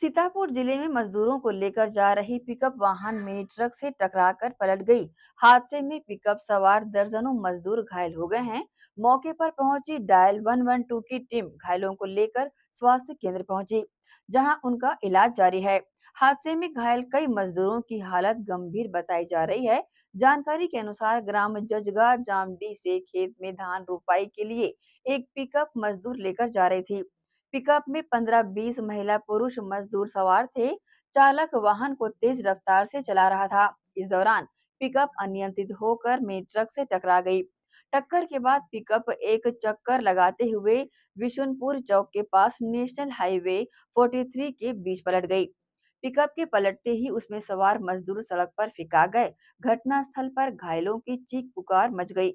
सीतापुर जिले में मजदूरों को लेकर जा रही पिकअप वाहन मिनी ट्रक से टकराकर पलट गई। हादसे में पिकअप सवार दर्जनों मजदूर घायल हो गए हैं मौके पर पहुंची डायल 112 की टीम घायलों को लेकर स्वास्थ्य केंद्र पहुंची, जहां उनका इलाज जारी है हादसे में घायल कई मजदूरों की हालत गंभीर बताई जा रही है जानकारी के अनुसार ग्राम जजगा जामडी से खेत में धान रोपाई के लिए एक पिकअप मजदूर लेकर जा रही थी पिकअप में 15-20 महिला पुरुष मजदूर सवार थे चालक वाहन को तेज रफ्तार से चला रहा था इस दौरान पिकअप अनियंत्रित होकर में ट्रक से टकरा गई टक्कर के बाद पिकअप एक चक्कर लगाते हुए विशुनपुर चौक के पास नेशनल हाईवे 43 के बीच पलट गई पिकअप के पलटते ही उसमें सवार मजदूर सड़क पर फिका गए घटना स्थल पर घायलों की चीख पुकार मच गई